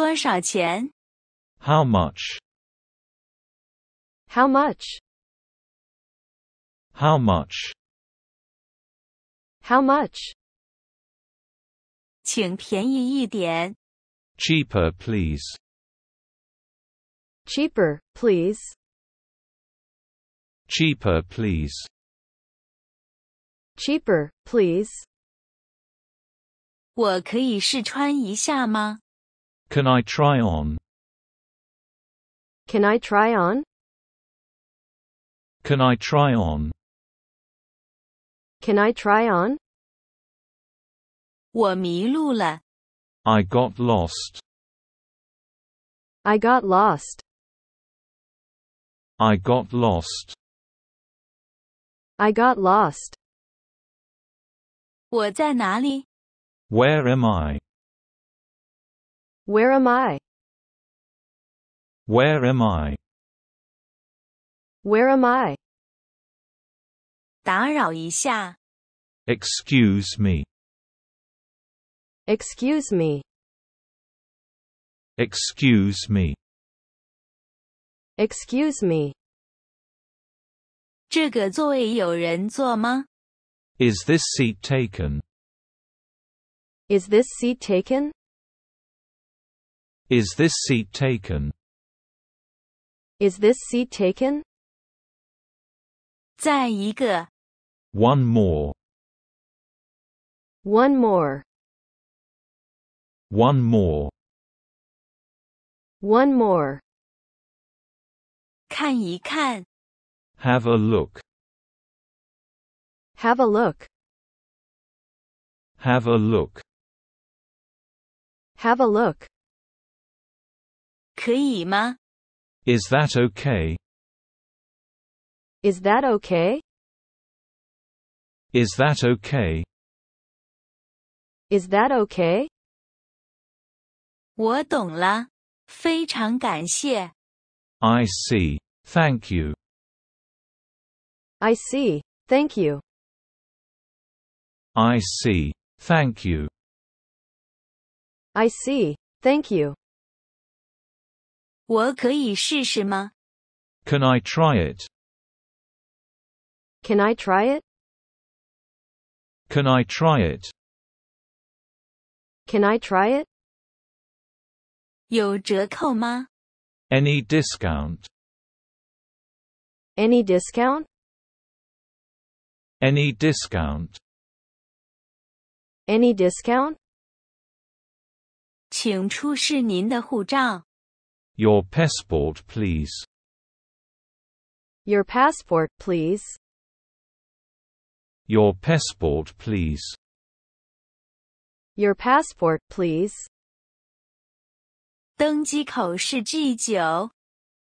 How much? How much? How much? How much? cheaper. please. Cheaper, please. Cheaper, please. Cheaper, please. 我可以试穿一下吗 can I try on? Can I try on? Can I try on? Can I try on? I got lost. I got lost. I got lost. I got lost. Where am I? Where am I? Where am I? Where am I? Excuse me. Excuse me. Excuse me. Excuse me. Is this seat taken? Is this seat taken? Is this seat taken? Is this seat taken? One more. One more. One more. One more. Have a look. Have a look. Have a look. Have a look. 可以吗? Is that okay? Is that okay? Is that okay? Is that okay? 我懂了，非常感谢。I see. Thank you. I see. Thank you. I see. Thank you. I see. Thank you. 我可以试试吗? Can I try it? Can I try it? Can I try it? Can I try it? 有折扣吗? Any discount? Any discount? Any discount? Any discount? 请出示您的护照。your passport, please. Your passport, please. Your passport, please. Your passport, please. 登机口是 G9。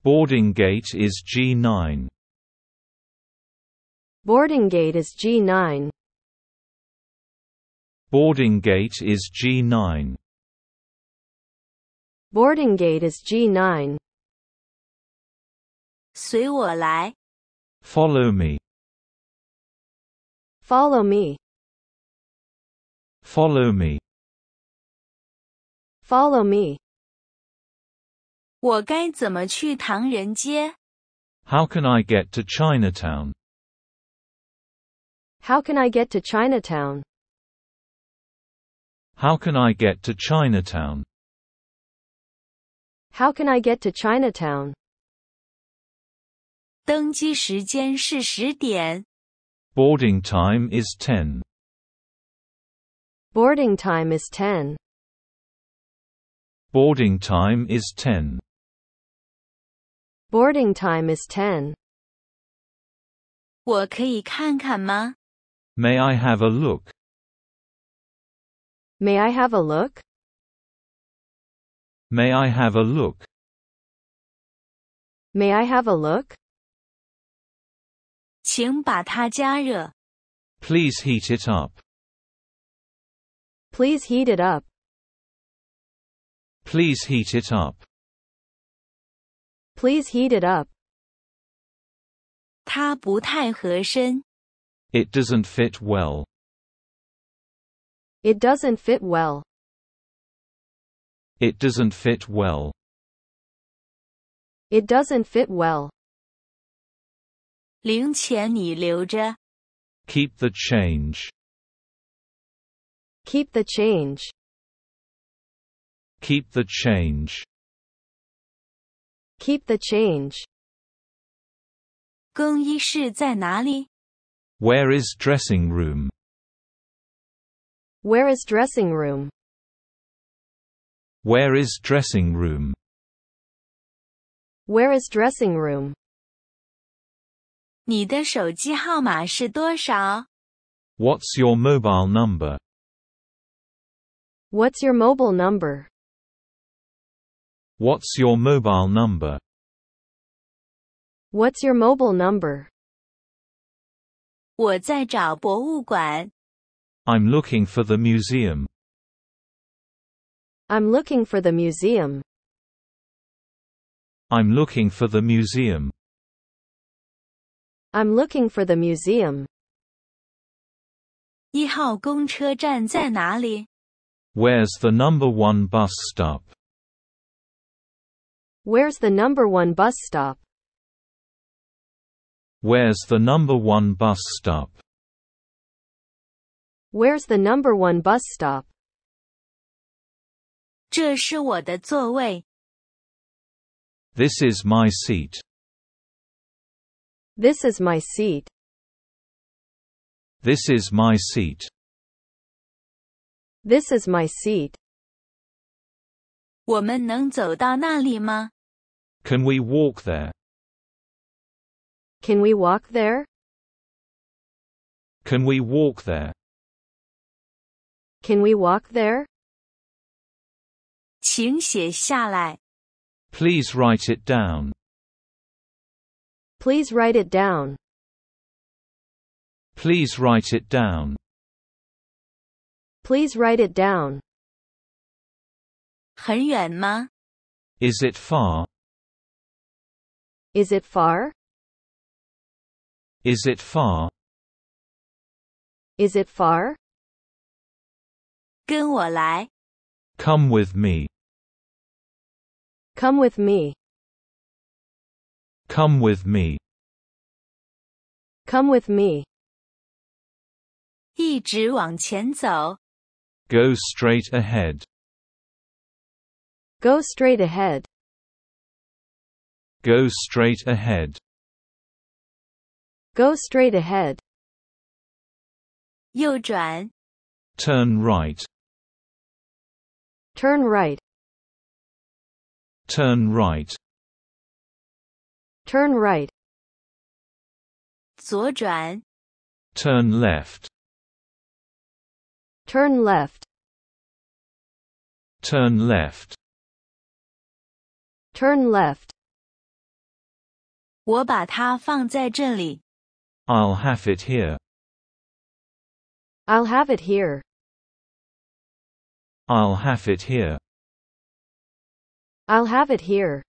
Boarding gate is G9. Boarding gate is G9. Boarding gate is G9. Boarding gate is G9. Follow me. Follow me. Follow me. Follow me. How can I get to Chinatown? How can I get to Chinatown? How can I get to Chinatown? How can I get to Chinatown? Boarding time is 10. Boarding time is 10. Boarding time is 10. Boarding time is 10. 我可以看看吗? May I have a look? May I have a look? May I have a look? May I have a look? Please heat it up. Please heat it up. Please heat it up. Please heat it up. It does doesn't fit well. It doesn't fit well. It doesn't fit well. It doesn't fit well. Keep the change. Keep the change. Keep the change. Keep the change. 更衣室在哪里? Where is dressing room? Where is dressing room? Where is dressing room? Where is dressing room? What's your mobile number? What's your mobile number? What's your mobile number? What's your mobile number? 我在找博物馆。I'm looking for the museum. I'm looking for the museum. I'm looking for the museum. I'm looking for the museum. 一号公车站在哪里? Where's the number one bus stop? Where's the number one bus stop? Where's the number one bus stop? Where's the number one bus stop? This is my seat. This is my seat. This is my seat. This is my seat. Can we walk there? Can we walk there? Can we walk there? Can we walk there? 请写下来。Please write it down. Please write it down. Please write it down. Please write it down. 很远吗? Is it far? Is it far? Is it far? Is it far? Come with me. Come with me. Come with me. Come with me. Go straight ahead. Go straight ahead. Go straight ahead. Go straight ahead. Turn right. Turn right. Turn right. Turn right. 左转. Turn left. Turn left. Turn left. Turn left. 我把它放在这里. I'll have it here. I'll have it here. I'll have it here. I'll have it here.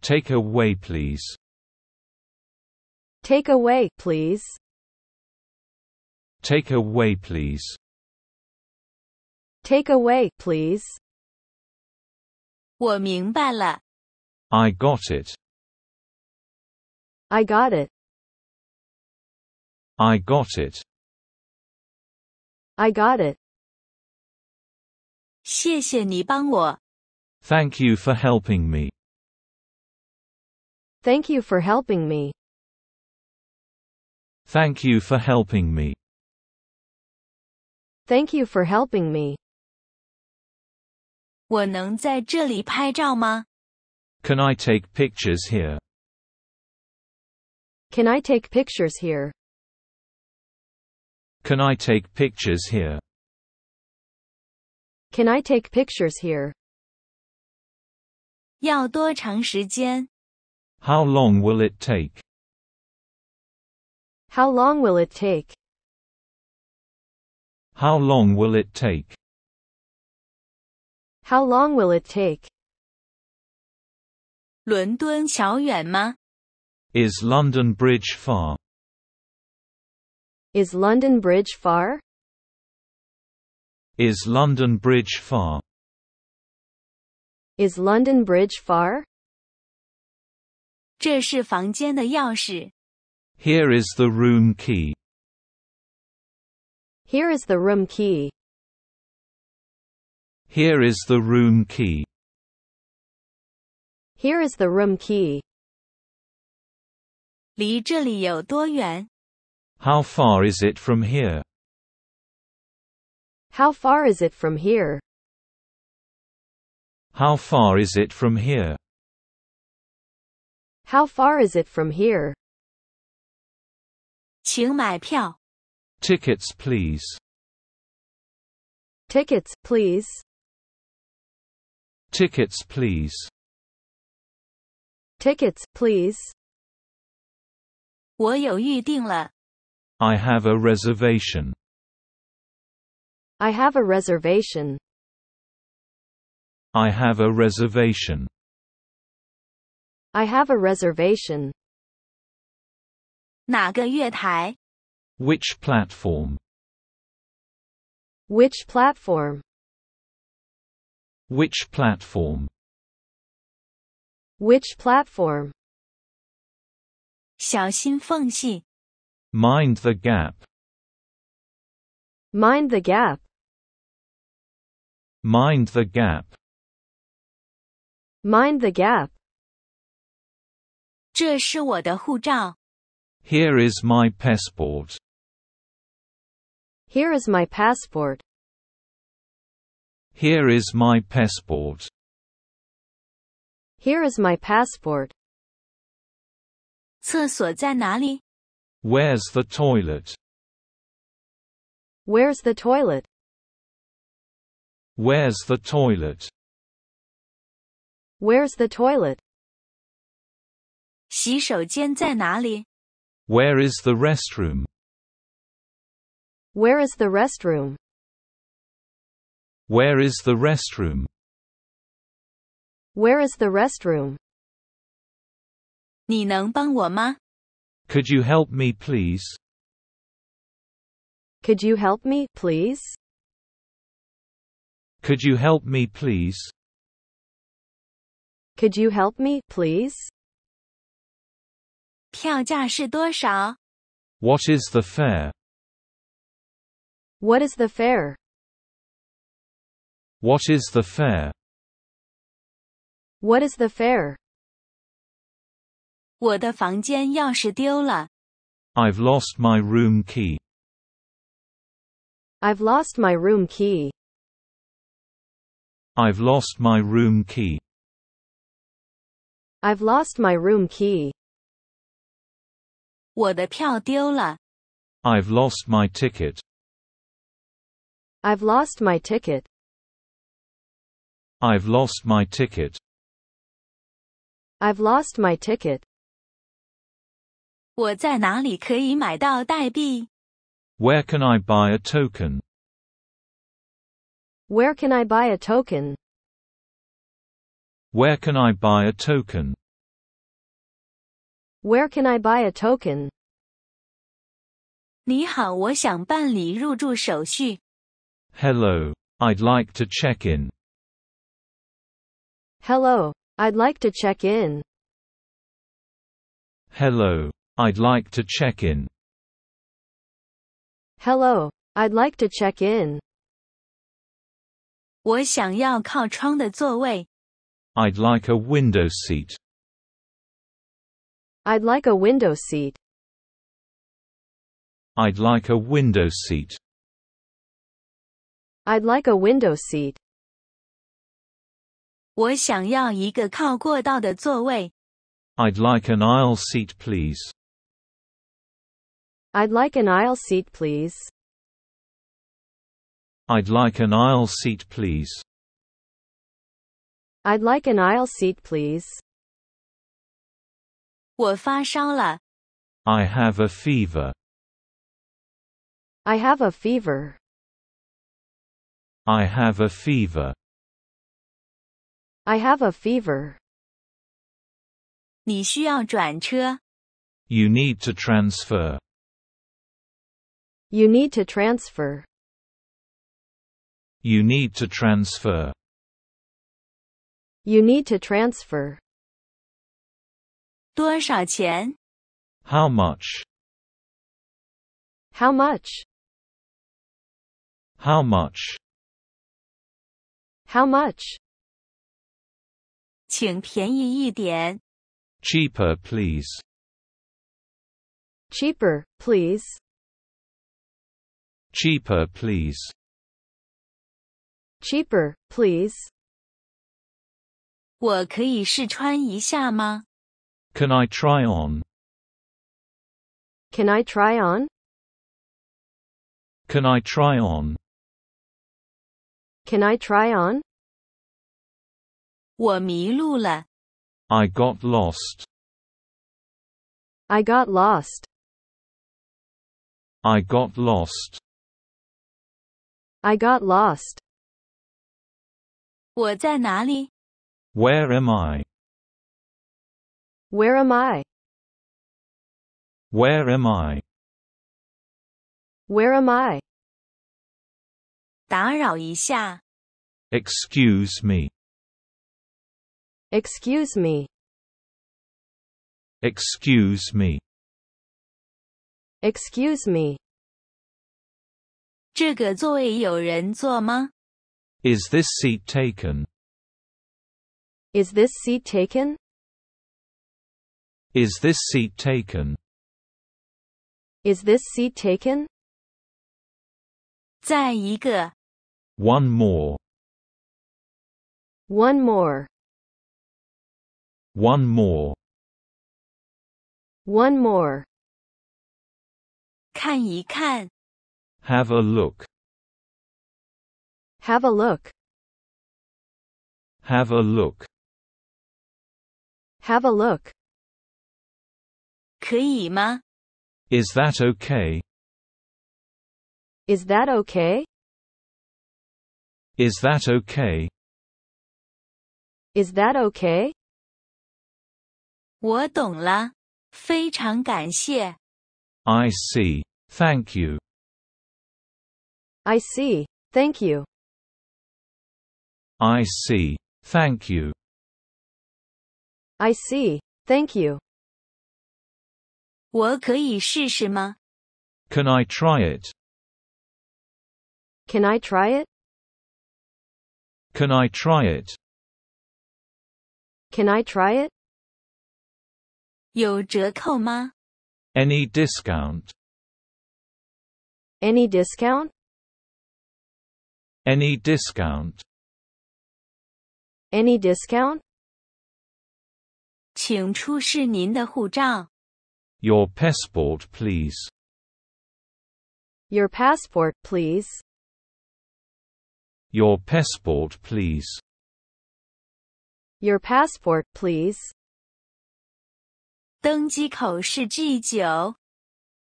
take away, please. Take away, please. Take away, please. Take away, please. I got it. I got it. I got it. I got it. 谢谢你帮我。Thank you for helping me. Thank you for helping me. Thank you for helping me. Thank you for helping me. Can I take pictures here? Can I take pictures here? Can I take pictures here? Can I take pictures here? 要多长时间? How long will it take? How long will it take? How long will it take? How long will it take? 伦敦桥远吗? Is London Bridge far? Is London Bridge far? Is London Bridge far? Is London Bridge far? Here is the room key. Here is the room key. Here is the room key. Here is the room key. 离这里有多远? How far is it from here? How far is it from here? How far is it from here? How far is it from here? 请买票. Tickets, please. Tickets, please. Tickets, please. Tickets, please. 我有预定了. I have a reservation. I have a reservation. I have a reservation. I have a reservation. 哪个月台? Which platform? Which platform? Which platform? Which platform? 小心缝隙. Mind the gap. Mind the gap. Mind the gap. Mind the gap. 这是我的护照。Here is my passport. Here is my passport. Here is my passport. Here is my passport. Where's the toilet? Where's the toilet? Where's the toilet? Where's the toilet? 洗手间在哪里? Where is the restroom? Where is the restroom? Where is the restroom? Where is the restroom? 你能帮我吗? Could you help me please? Could you help me, please? Could you help me please? Could you help me please? 票价是多少? What is the fare? What is the fare? What is the fare? What is the fare? 我的房间钥匙丢了。I've lost my room key. I've lost my room key. I've lost my room key. I've lost my room key. 我的票丢了. i have lost my ticket. I've lost my ticket. I've lost my ticket. I've lost my ticket. Where can I buy a token? Where can I buy a token? Where can I buy a token? Where can I buy a token? 你好，我想办理入住手续。Hello, I'd like to check in. Hello, I'd like to check in. Hello, I'd like to check in. Hello, I'd like to check in i would like a window seat. I'd like a window seat. I'd like a window seat. I'd like a window seat. I would like an aisle seat, please. I'd like an aisle seat, please. I'd like an aisle seat please. I'd like an aisle seat please. I have a fever. I have a fever. I have a fever. I have a fever. You need to transfer. You need to transfer. You need to transfer. You need to transfer. 多少钱? How much? How much? How much? How much? 请便宜一点. Cheaper, please. Cheaper, please. Cheaper, please. Cheaper, please. 我可以试穿一下吗? Can I try on? Can I try on? Can I try on? Can I try on? I got lost. I got lost. I got lost. I got lost. 我在哪里? Where am I? Where am I? Where am I? Where am I? 打扰一下. Excuse me. Excuse me. Excuse me. Excuse me. 这个座位有人坐吗? Is this seat taken? Is this seat taken? Is this seat taken? Is this seat taken? One more. One more. One more. One more. Have a look. Have a look. Have a look. Have a look. 可以吗? Is that okay? Is that okay? Is that okay? Is that okay? I see. Thank you. I see. Thank you. I see. Thank you. I see. Thank you. 我可以试试吗? Can I try it? Can I try it? Can I try it? Can I try it? 有折扣吗? Any discount? Any discount? Any discount? Any discount? your passport, please. Your passport, please. Your passport, please. Your passport, please. 登机口是 g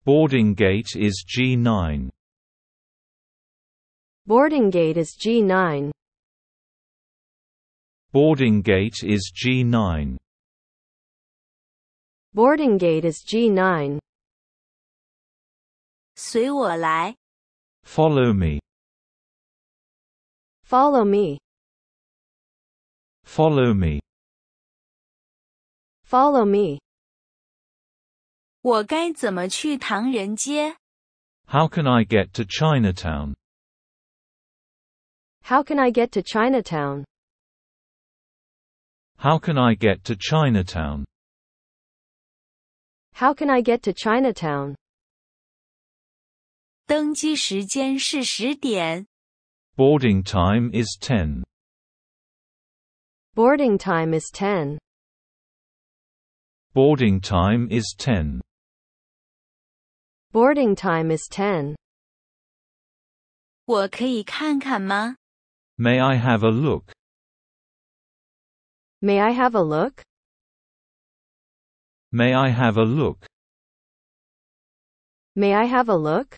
Boarding gate is G9. Boarding gate is G9. Boarding gate is G9. Boarding gate is G9. 随我来. Follow me. Follow me. Follow me. Follow me. 我该怎么去唐人街? How can I get to Chinatown? How can I get to Chinatown? How can I get to Chinatown? How can I get to Chinatown? Boarding time is 10. Boarding time is 10. Boarding time is 10. Boarding time is 10. 我可以看看吗? May I have a look? May I have a look? May I have a look? May I have a look?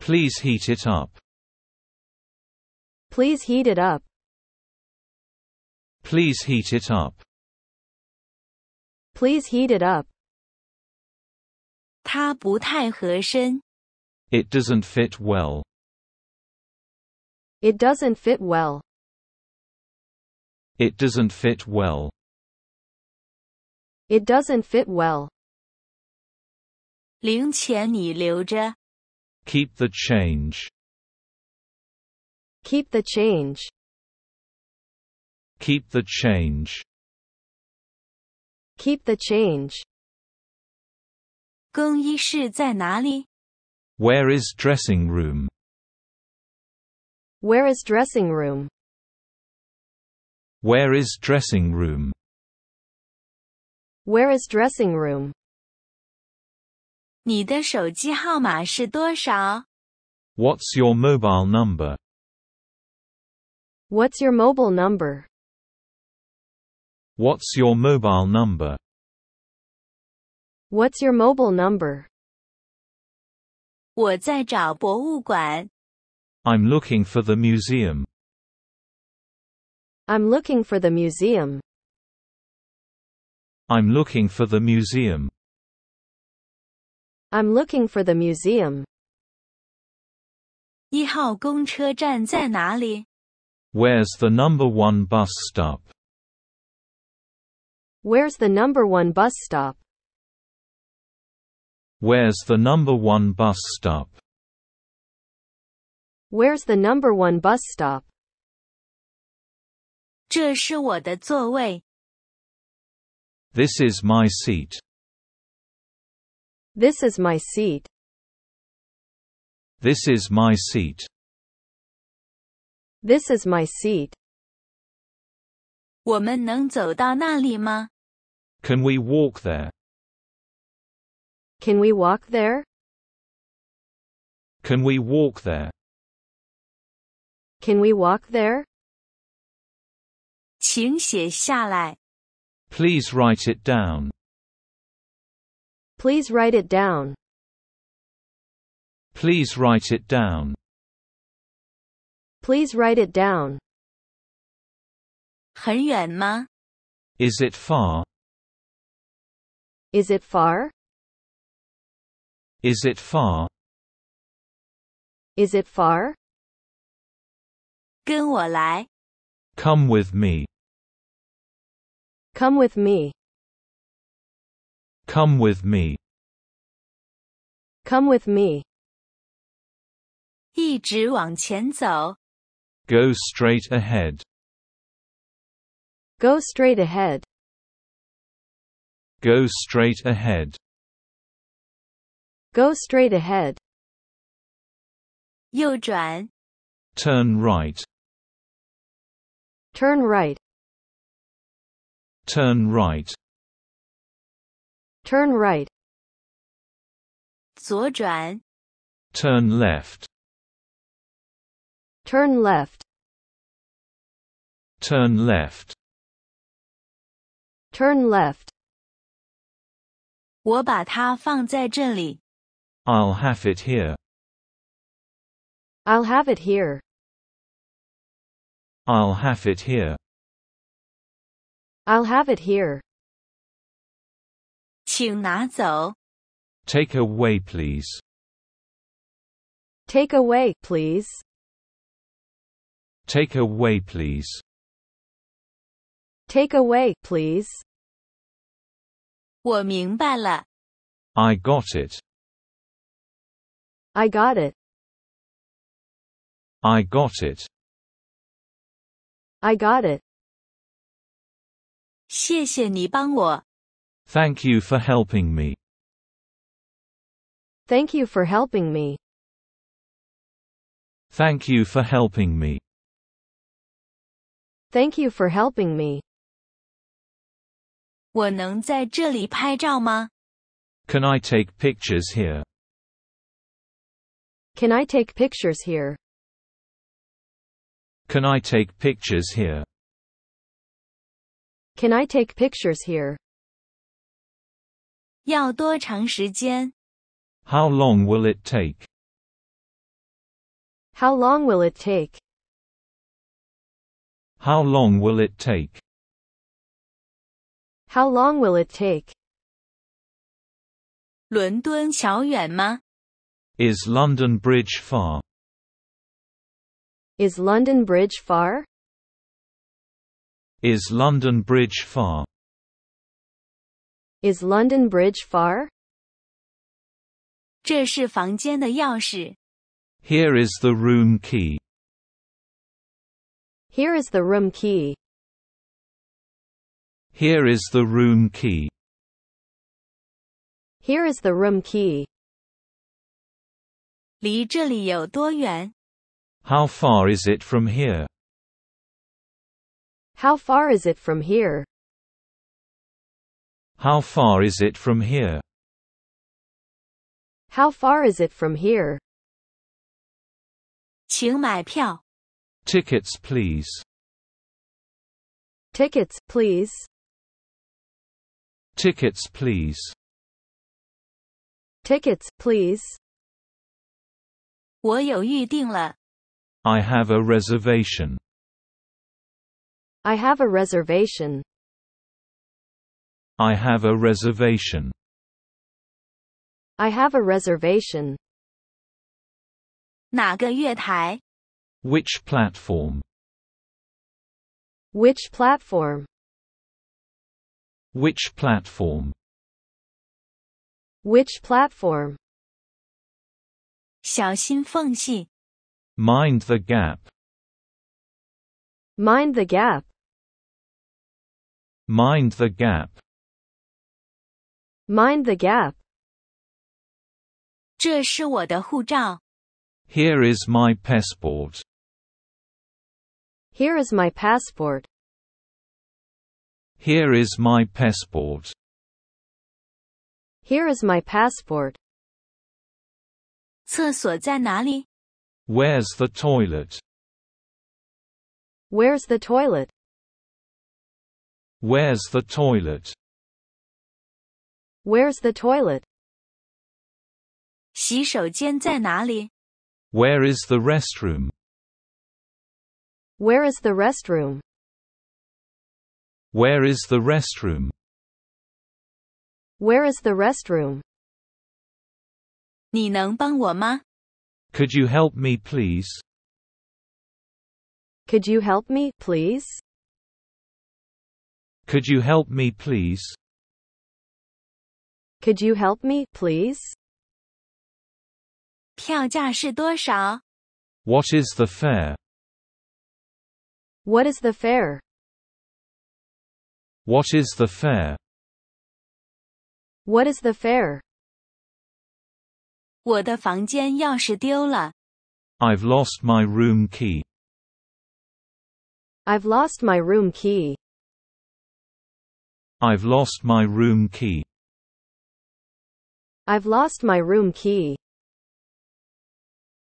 Please heat it up. Please heat it up. Please heat it up. Please heat it up. It does doesn't fit well. It doesn't fit well. It doesn't fit well. It doesn't fit well. Keep the change. Keep the change. Keep the change. Keep the change. Where is dressing room? Where is dressing room? Where is dressing room? Where is dressing room? 你的手机号码是多少？What's your mobile number? What's your mobile number? What's your mobile number? What's your mobile number? 我在找博物馆。I'm looking for the museum. I'm looking for the museum. I'm looking for the museum. I'm looking for the museum. 一号公车站在哪里? Where's the number one bus stop? Where's the number one bus stop? Where's the number one bus stop? Where's the number one bus stop? This is my seat. This is my seat. This is my seat. This is my seat. Can we walk there? Can we walk there? Can we walk there? Can we walk there? Please write it down. Please write it down. Please write it down. Please write it down. 很远吗? Is it far? Is it far? Is it far? Is it far? Come with me. Come with me. Come with me. Come with me. Go straight ahead. Go straight ahead. Go straight ahead. Go straight ahead. Turn right. Turn right. Turn right. Turn right. 左转. Turn left. Turn left. Turn left. Turn left. I'll have it here. I'll have it here. I'll have it here. I'll have it here. take away, please. Take away, please. Take away, please. Take away, please. I got it. I got it. I got it. I got it. Thank you for helping me. Thank you for helping me. Thank you for helping me. Thank you for helping me. Can I take pictures here? Can I take pictures here? Can I take pictures here? Can I take pictures here? 要多长时间? How long will it take? How long will it take? How long will it take? How long will it take? 伦敦小远吗? Is London Bridge far? Is London Bridge far? Is London Bridge far? Is London Bridge far? Here is the room key. Here is the room key. Here is the room key. Here is the room key. 离这里有多远? How far is it from here? How far is it from here? How far is it from here? How far is it from here? 请买票. Tickets, please. Tickets, please. Tickets, please. Tickets, please. 我有预定了. I have a reservation. I have a reservation. I have a reservation. I have a reservation. 哪个月台? Which platform? Which platform? Which platform? Which platform? 小心缝隙. Mind the gap. Mind the gap. Mind the gap. Mind the gap. Here is my passport. Here is my passport. Here is my passport. Here is my passport. 厕所在哪里？Where's the toilet? Where's the toilet? Where's the toilet? Where's the toilet? 洗手间在哪里? Where is the restroom? Where is the restroom? Where is the restroom? Where is the restroom? 你能帮我吗? Could you help me please? Could you help me, please? Could you help me please? Could you help me, please? 票价是多少? What is the fare? What is the fare? What is the fare? What is the fare? 我的房间钥匙丢了。I've lost my room key. I've lost my room key. I've lost my room key. I've lost my room key.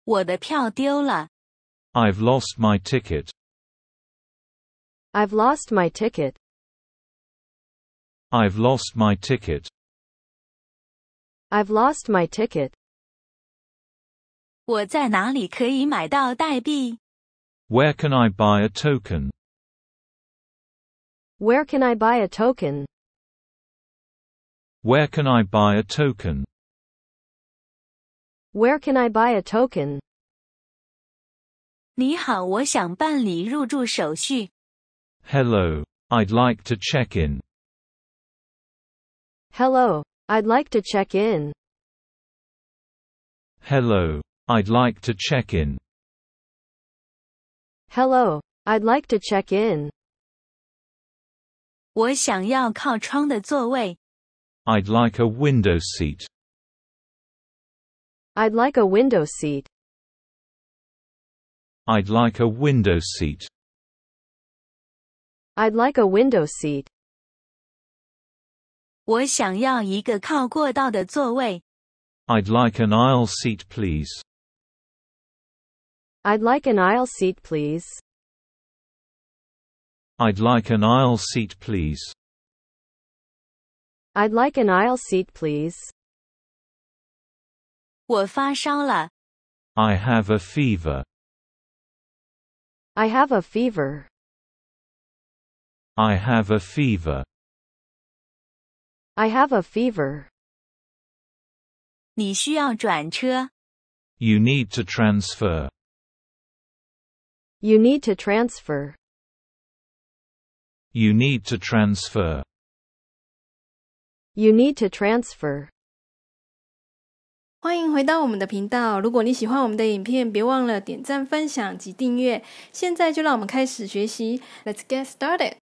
我的票丢了。I've lost my ticket. I've lost my ticket. I've lost my ticket. I've lost my ticket. Where can I buy a token? Where can I buy a token? Where can I buy a token? Where can I buy a token? 你好，我想办理入住手续。Hello, I'd like to check in. Hello, I'd like to check in. Hello, I'd like to check in. Hello, I'd like to check in. I would like a window seat. I'd like a window seat. I'd like a window seat. I'd like a window seat. 我想要一个靠过道的座位。I'd like an aisle seat, please. I'd like an aisle seat, please. I'd like an aisle seat, please. I'd like an aisle seat, please. I have a fever. I have a fever. I have a fever. I have a fever. You need to transfer. You need to transfer. You need to transfer. You need to transfer. 欢迎回到我们的频道。如果你喜欢我们的影片，别忘了点赞、分享及订阅。现在就让我们开始学习。Let's get started.